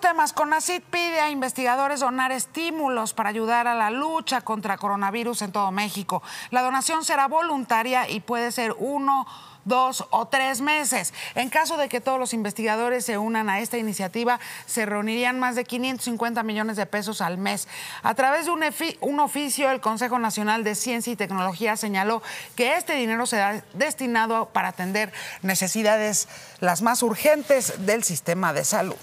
temas, CONACIT pide a investigadores donar estímulos para ayudar a la lucha contra coronavirus en todo México. La donación será voluntaria y puede ser uno dos o tres meses. En caso de que todos los investigadores se unan a esta iniciativa, se reunirían más de 550 millones de pesos al mes. A través de un, oficio, el Consejo Nacional de Ciencia y Tecnología señaló que este dinero será destinado para atender necesidades las más urgentes del sistema de salud.